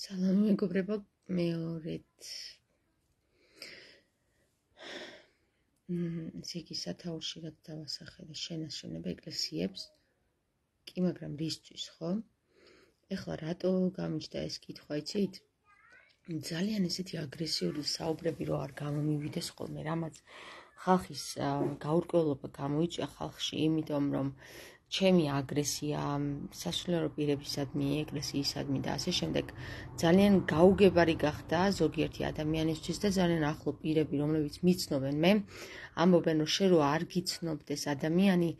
სალამ მეგობრებო მეორეთ მ ისიკი სათაურში რაც დავასახე და შენაშენებ ეკლესიებს კი მაგრამ რისთვის ხო ეხლა რატო გამიჩნდა ეს კითხვა იცით ძალიან ესეთი აგრესიული საუბრები რო არ გამომივიდეს ხოლმე რამაც ხალხის გაურკვევლობა გამოიჭა ხალხში იმიტომ რომ ჩემი აგრესია სასულიერო პირებისადმი, ეკლესიისადმი და ასე შემდეგ ძალიან გაუგებარი გახდა ზოგიერთი ადამიანისთვის და ძალიან ახლო პირები, რომლებიც მიცნობენ მე, ამობენ რომ შე რო არ გიცნობდეს ადამიანი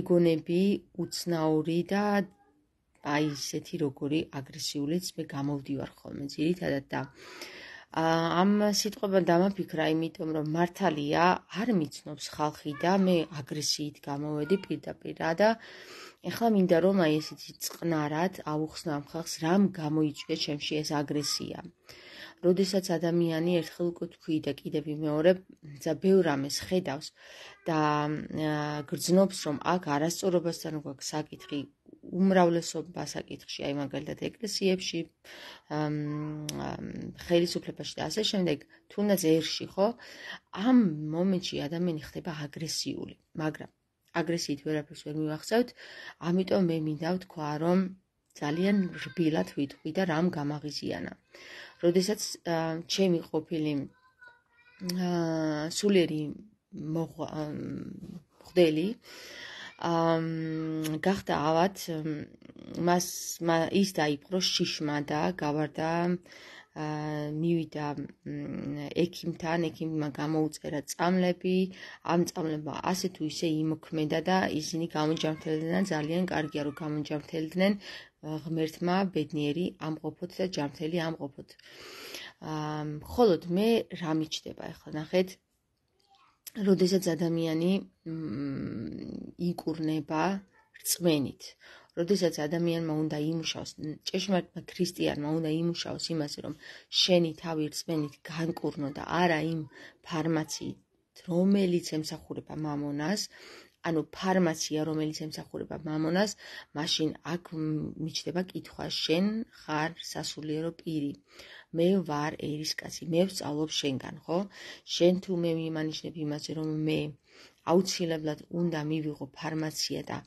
ეგონები უცნაური და აი ესეთი როგორი აგრესიულიც მე გამოვდივარ ხოლმე ძირითადად და ამ სიტყვებმა დამაფიქრა, იმიტომ რომ მართალია, არ მიცნობს ხალხი და მე აგრესიით გამოვედი პირდაპირ. და ეხლა მინდა რომ აი ესეთი წყნარად აუხსნა ხალხს, რამ გამოიწვია ჩემში ეს აგრესია. როდესაც ადამიანი ერთხელ კუთქვი და კიდევ მეორე ძა ბევრ ამეს ხედავს და გრძნობს რომ აქ არასწორობასთან გვაქვს საკითხი უმრავლესობას აკითხში, აი მაგალითად ეკლესიებში, ხელისუფლებაში და ასე შემდეგ, თუნდაც ერში, ხო? ამ მომენტში ადამიანი ხდება აგრესიული, მაგრამ აგრესიით ვერაფერს ვერ მივახსევთ, ამიტომ მე მინდა ვთქვა, რომ ძალიან რბილად ვიტყვი და რამ გამაღიზიანა. როდესაც ჩემი ყოფილი აა სულიერი მოხდელი გახდა ავად მას ის დაიპყრო შიშმა და გავარდა მივიდა ექიმთან, ექიმმა გამოუწერა წამლები, ამ წამლებმა ასე თუ ისე იმოქმედა და ისინი გამონჯამთელდნენ, ძალიან კარგია რომ გამონჯამთელდნენ ღმერთმა ბედნიერი ამყოფოთ და ჯამთელი ამყოფოთ. აა, ხოლო მე რა მიჩდება ახლა ნახეთ, როდესაც ადამიანი იკურნება რწმენით, როდესაც ადამიანმა უნდა იმუშაოს, ჭეშმარიტმა ქრისტიანმა უნდა იმუშაოს იმაზე, რომ შენი თავი რწმენით განკურნო და არა იმ ფარმაციით, რომელიც ემსახურება მამონას, ანუ ფარმაცია, რომელიც ემსახურება მამონას, მაშინ აქ მიჩდება კითხვა შენ ხარ სასულიერო პირი. მე ვარ ერისკაცი, მე ვწალობ შენგან, ხო? შენ თუ მე მიმანიშნებ იმაზე, რომ მე აუცილებლად უნდა მივიღო ფარმაცია და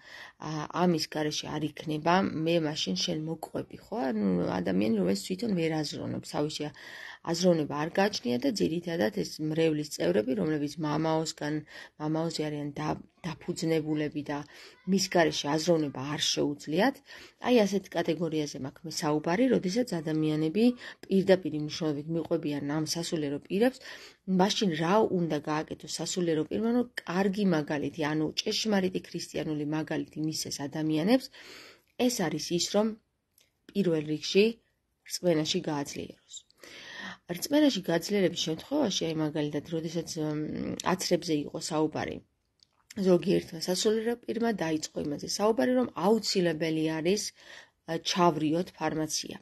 ამის გარეშე არ იქნება, მე მაშინ შენ მოყვები, ხო? ანუ ადამიანი რომელიც თვითონ ვერ აზროვნებს, თავისი აზროვნება არ გააჩნია და ძირითადად ეს მრევლის წევრები, რომლებიც მამაოსგან, მამაოზე არიან და დაფუძნებულები და მის გარშე აზროვნება არ შეუძლიათ. აი ასეთ კატეგორიაზე მაქვს საუბარი, როდესაც ადამიანები პირდაპირ მშოვებით მიყვებიან ამ სასულიერო პირებს, მაშინ რა უნდა გააკეთო სასულიერო პირმა, რომ კარგი მაგალითი, ანუ ჭეშმარიტი ქრისტიანული მაგალითი მისცეს ადამიანებს? ეს არის ის, რომ პირველ რიგში რწმენაში გააძლიეროს. რწმენაში გაძლიერების შემთხვევაში, აი მაგალითად, როდესაც აცრებზე იყო საუბარი, ზოგიერთმა სასულიერო პირმა დაიწყო იმაზე საუბარი, რომ აუცილებელი არის ჩავრიოთ ფარმაცია.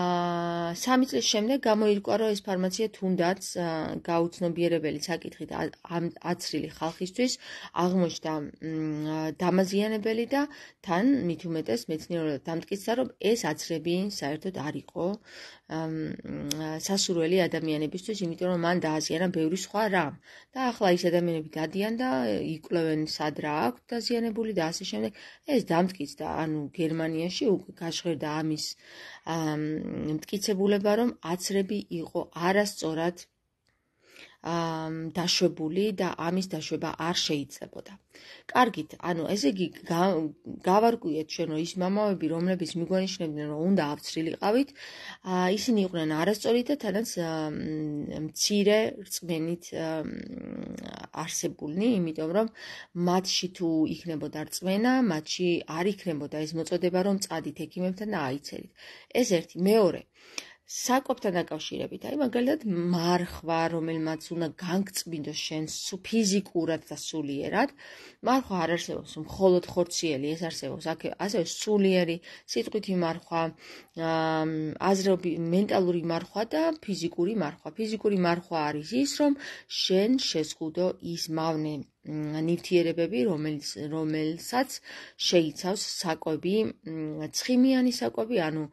აა 3 წლის შემდეგ გამოირკვა, რომ ეს ფარმაცია თუნდაც გაუცნობიერებელი საკითხი და აცრილი ხალხისთვის აღმოჩნდა დამაზიანებელი და თან მით უმეტეს მეცნიერულად დამტკიცდა, რომ ეს აცრები საერთოდ არ იყო სასურველი ადამიანებისთვის, იმიტომ რომ მან დააზიანა ბევრი სხვა რამ. და ახლა ის ადამიანები დადიან და იკვლევენ სად რა აქვს დაზიანებული და ასე შემდეგ. ეს დამტკიცდა, ანუ გერმანიაში გაშხერდა ამის მტკიცებულება, რომ აცრები იყო არასწორად დაშვებული და ამის დაშვება არ შეიძლებოდა. კარგით, ანუ ესე იგი გავარკვიეთ ჩვენ რომ ის მამაები, რომლებიც მიგონიშნებდნენ რომ უნდა აფცრილიყავით, ისინი იყვნენ არასწორი და თანაც მცირე რწმენით არსებულნი, იმიტომ რომ მათში თუ იქნებოდა რწმენა, მათში არ იქნებოდა ეს მოწოდება რომ წადით ექიმებთან და აიცერით. ეს ერთი, მეორე. საკვებთან დაკავშირებით. აი მაგალითად მარხვა, რომელმაც უნდა განგწმინდოს შენ ფიზიკურად და სულიერად. მარხვა არ არსებობს მხოლოდ ხორციელი, ეს არსებობს აქ ასევე სულიერი სიტყვითი მარხვა, აზრები, მენტალური მარხვა და ფიზიკური მარხვა. ფიზიკური მარხვა არის ის, რომ შენ შეზღუდო ის მავნე ნივთიერებები, რომელიც რომელსაც შეიცავს საკვები, ცხიმიანი საკვები, ანუ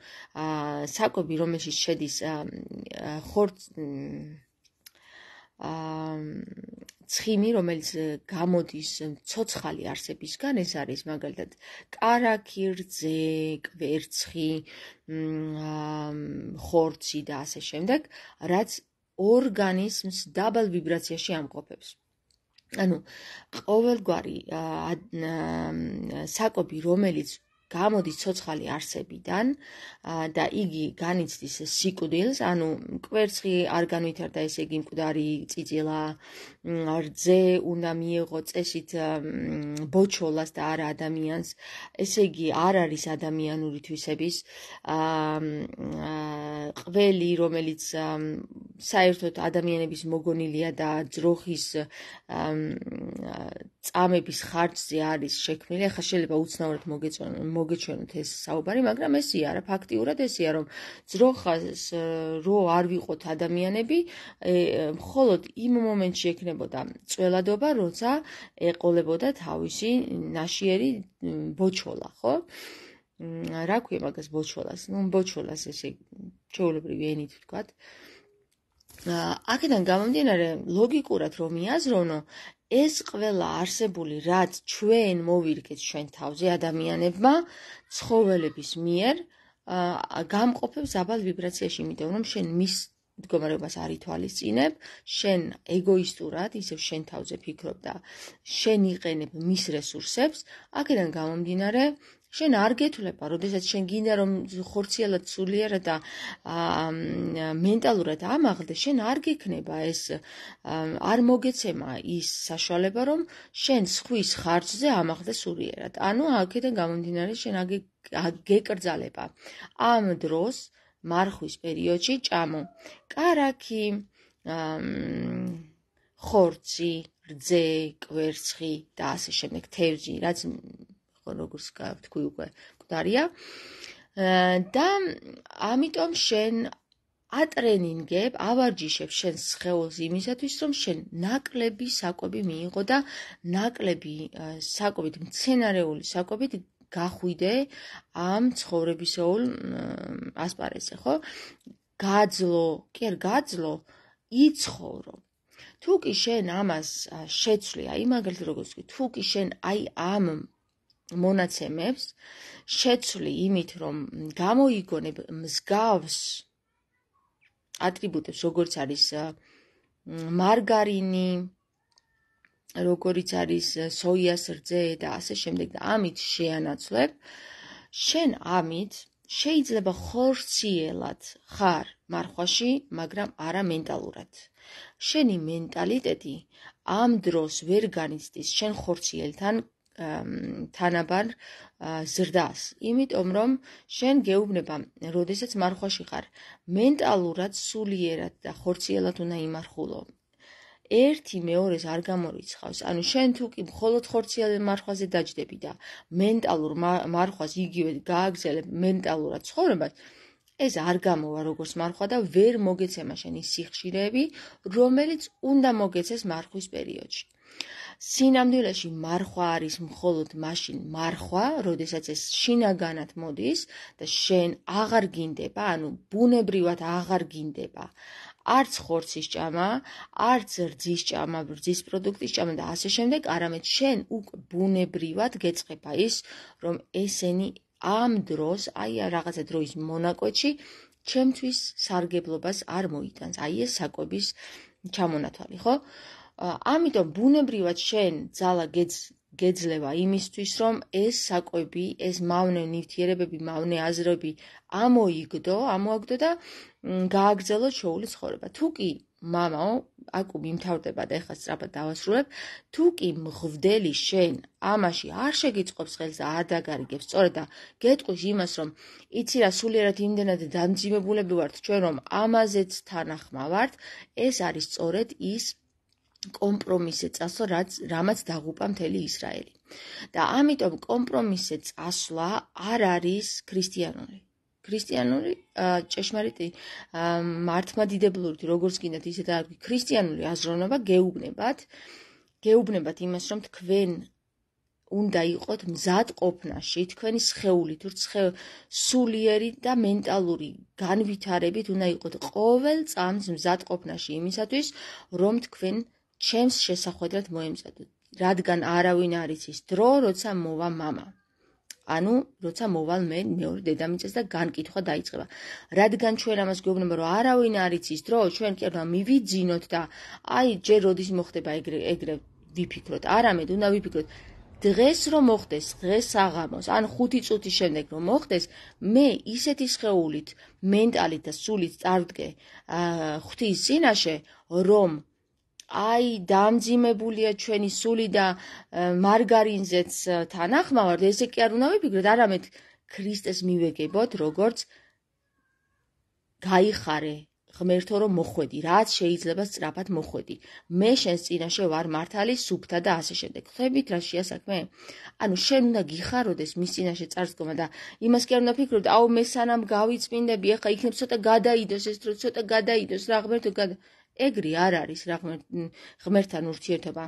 საკვები, რომელშიც შედის ხორც აა ცხიმი, რომელიც გამოდის ცოცხალი არსებისგან, ეს არის მაგალითად караქი, რძე, კვერცხი, ხორცი და ასე შემდეგ, რაც ორგანიზმს დაბალ ვიბრაციაში ამყოფებს. ანუ ყოველგვარი საკობი რომელიც გამოდის ცოცხალი არსებიდან და იგი განიცდის სიკვდილს, ანუ კვერცხი არ განვითარდა, ესე იგი მკვდარი ციცილა რძე უნდა მიიღო წესით ბოჩოლას და არა ადამიანს, ესე იგი არ არის ადამიანური თვისების აა ყველი რომელიც საერთოდ ადამიანების მოგონილია და ძროხის წამების ხარჯზე არის შექმნილი. ახლა შეიძლება უცნაურად მოგეჩვენოთ ეს საუბარი, მაგრამ ესეა რა ფაქტიურად ესეა, რომ ძროხას რო არ ვიყოთ ადამიანები, მხოლოდ იმ მომენტში ექნებოდა წვლადობა, როცა ეყოლებოდა თავისი ნაშიერი ბოჭოლა, ხო? რა ქვია მაგას ბოჩოლას ნუ ბოჩოლას ესე ჩეულებრივი ენით ვთქვათ აკედან გამომდინარე ლოგიკურად რომ მიაზროვნო ეს ყველა არსებული რაც ჩვენ მოვირგეთ ჩვენ თავზე ადამიანებმა ცხოველების მიერ გამყოფებს აბალ ვიბრაციაში იმიტომ რომ შენ მის მდგომარეობას არ ითვალისწინებ შენ ეგოისტურად ისევ შენ თავზე ფიქრობ და შენ იყენებ მის რესურსებს აკედან გამომდინარე შენ არ გეთვლება, როდესაც შენ გინდა რომ ხორციელად სულიერად და მენტალურად ამაღლდე, შენ არ გექნება ეს არ მოგეცემა ის საშუალება, რომ შენ სხვის ხარჯზე ამაღლდე სულიერად. ანუ აქედან გამომდინარე შენ აგეკრძალება. ამ დროს მარხვის პერიოდში ჭამო. караკი, ხორცი, რძე, კვერცხი და ასე შემდეგ თევზი, რაც ხო როგორც თქვი უკვე მკვდარია და ამიტომ შენ ატრენინგებ, ავარჯიშებ შენ სხეულს იმისათვის, რომ შენ ნაკლები საკვები მიიღო და ნაკლები საკვებით მცენარეული საკვებით გახვიდე ამ ცხოვრებისეულ ასპარესზე, ხო? გაძლო, კი არ გაძლო, იცხოვრო. თუ კი შენ ამას შეცვლი, აი მაგალითად როგორც ვთქვი, თუ კი შენ აი ამ მონაცემებს შეცვლი იმით, რომ გამოიგონებ მსგავს ატრიბუტებს, როგორც არის მარგარინი, როგორც არის სოიას რძე და ასე შემდეგ და ამით შეანაცვლებ, შენ ამით შეიძლება ხორციელად ხარ მარხვაში, მაგრამ არა მენტალურად. შენი მენტალიტეტი ამ დროს ვერ განიცდის შენ ხორციელთან თანაბარ ზრდას, იმიტომ რომ შენ გეუბნება, როდესაც მარხვაში ხარ, მენტალურად, სულიერად და ხორციელად უნდა იმარხულო. ერთი მეორეს არ გამორიცხავს. ანუ შენ თუ კი მხოლოდ ხორციელ მარხვაზე დაჯდები და მენტალურ მარხვას იგივე გააგზელებ მენტალურად ცხოვრებას, ეს არ გამოვა როგორც მარხვა და ვერ მოგეცემა შენ ის სიხშირეები, რომელიც უნდა მოგეცეს მარხვის პერიოდში. სინამდვილეში მარხვა არის მხოლოდ მაშინ მარხვა, როდესაც ეს შინაგანად მოდის და შენ აღარ გინდება, ანუ ბუნებრივად აღარ გინდება. არც ხორცის ჭამა, არც რძის ჭამა, რძის პროდუქტის ჭამა და ასე შემდეგ, არამედ შენ უკვე ბუნებრივად გეწყება ის, რომ ესენი ამ დროს, აი რაღაცა დროის მონაკვეთში, ჩემთვის სარგებლობას არ მოიტანს. აი ეს საკვების ჩამონათვალი, ხო? ამიტომ ბუნებრივად შენ ძალა გეძლება იმისთვის რომ ეს საკვები ეს მავნე ნივთიერებები მავნე აზრები ამოიგდო ამოაგდო და გააგზელო შოული ცხოვრება თუ კი мамао აკუ მიმთავრდება და ეხლა სწრაფად დავასრულებ თუ კი მღვდელი შენ ამაში არ შეგიწყობს ხელს და არ დაგარიგებს სწორედ და გეტყვის იმას რომ იცი რა სულიერად იმდენად დამძიმებულები ვართ ჩვენ რომ ამაზეც თანახმა ვართ ეს არის სწორედ ის კომპრომისზე წასვლა, რაც რამაც დაღუპა მთელი ისრაელი. და ამიტომ კომპრომისზე წასვლა არ არის ქრისტიანული. ქრისტიანული ჭეშმარიტი მართმადიდებლური როგორც გინდათ ისე დაგვი ქრისტიანული აზროვნება გეუბნებათ გეუბნებათ იმას რომ თქვენ უნდა იყოთ მზად ყოფნაში თქვენი სხეული თურცხე სულიერი და მენტალური განვითარებით უნდა იყოთ ყოველ წამს მზად ყოფნაში იმისათვის რომ თქვენ ჩემს შესახვედრად მოემზადო, რადგან არავინ არის ის დრო, როცა მოვა мама. ანუ როცა მოვალ მე მეორე დედამიწას და განკითხვა დაიწყება. რადგან ჩვენ ამას გვეუბნება, რომ არავინ არის ის დრო, ჩვენ კი არა მივიძინოთ და აი ჯერ როდის მოხდება ეგრე ეგრე ვიფიქროთ. არამედ უნდა ვიფიქროთ დღეს რომ მოხდეს, დღეს აღამოს, ან 5 წუთის შემდეგ რომ მოხდეს, მე ისეთი შეეულით, მენტალით და სულით წარდგე, აა ხვთვის წინაშე, რომ აი დამძიმებულია ჩვენი სული და მარგარინზეც თანახმავართ ესე კი არ უნდა ვიფიქროთ არამედ ქრისტეს მივეგებოთ როგორც გაიხარე ღმერთო რომ მოხვედი რაც შეიძლება სწრაფად მოხვედი მე შენს წინაშე ვარ მართალი სუფთა და ასე შემდეგ ხვებით რა შეასაქმე ანუ შენ უნდა გიხაროდეს მის წინაშე წარსდგომა და იმას კი არ უნდა ფიქრობ აუ მე სანამ გავიწმინდები ახლა იქნებ ცოტა გადაიდოს ეს დრო ცოტა გადაიდოს რა ღმერთო გადაიდოს ეგრე არ არის ღმერთთან ურთიერთობა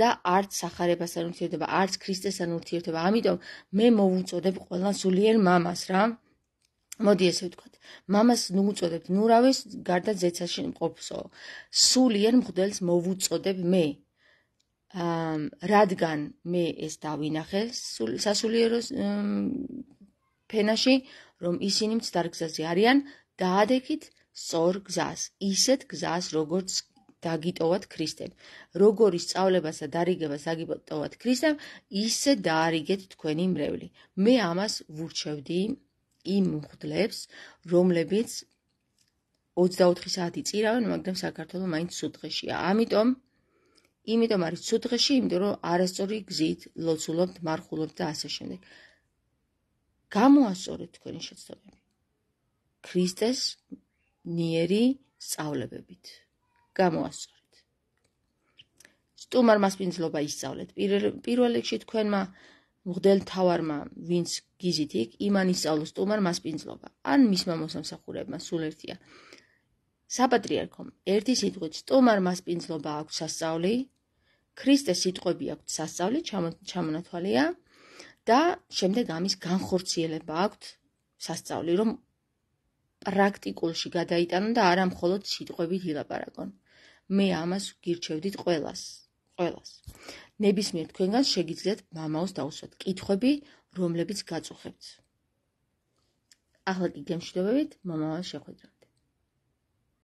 და არც сахарებასთან ურთიერთობა, არც ქრისტესთან ურთიერთობა. ამიტომ მე მოვუწოდებ ყველა სულიერ მამას, რა. მოდი ესე ვთქვათ. მამას ნუ უწოდებ, ნუ რავის გარდა ზეცაში მყოფსო. სულიერ მღდელს მოვუწოდებ მე. ამ რადგან მე ეს დავინახე სასულიერო ფენაში, რომ ისინი მცდარგზაზე არიან, დაადეკით სწორ გზას, ისეთ გზას, როგორც დაგიტოვათ ქრისტემ. როგორ ისწავლებასა დარიგებას აგიტოვათ ქრისტემ, ისე დაარიგეთ თქვენი მრევლი. მე ამას ვურჩევდი იმ მხდლებს, რომლებიც 24 საათი წირავენ, მაგრამ საქართველო მაინც სუტყეშია. ამიტომ იმიტომ არის სუტყეში, იმიტომ რომ არასწორი გზით ლოცულობთ, მარხულობთ და ასე შემდეგ. გამოასწორეთ თქვენი შეცდომები. ქრისტეს ნიერი სწავლებებით გამოასწორეთ. სტუმარ მასპინძლობა ისწავლეთ. პირველ რიგში თქვენმა მღდელ თავარმა, ვინც გიზით იქ, იმან ისწავლოს სტუმარ მასპინძლობა. ან მისმა მოსამსახურებმა სულ ერთია. საპატრიარქომ, ერთი სიტყვით სტუმარ მასპინძლობა აქვს სასწაული. ქრისტეს სიტყვები აქვს სასწაული, ჩამონათვალია და შემდეგ ამის განხორციელება აქვს სასწაული, რომ პრაქტიკულში გადაიტანონ და არა მხოლოდ სიტყვებით ილაპარაკონ. მე ამას გირჩევდით ყოველას, ყოველას. ნებისმიერ თქვენგან შეგიძლიათ მამაოს დაუსვათ კითხვები, რომლებიც გაწუხებთ. ახლა კი გემშვიდობებით, მამამ შეხვედრით.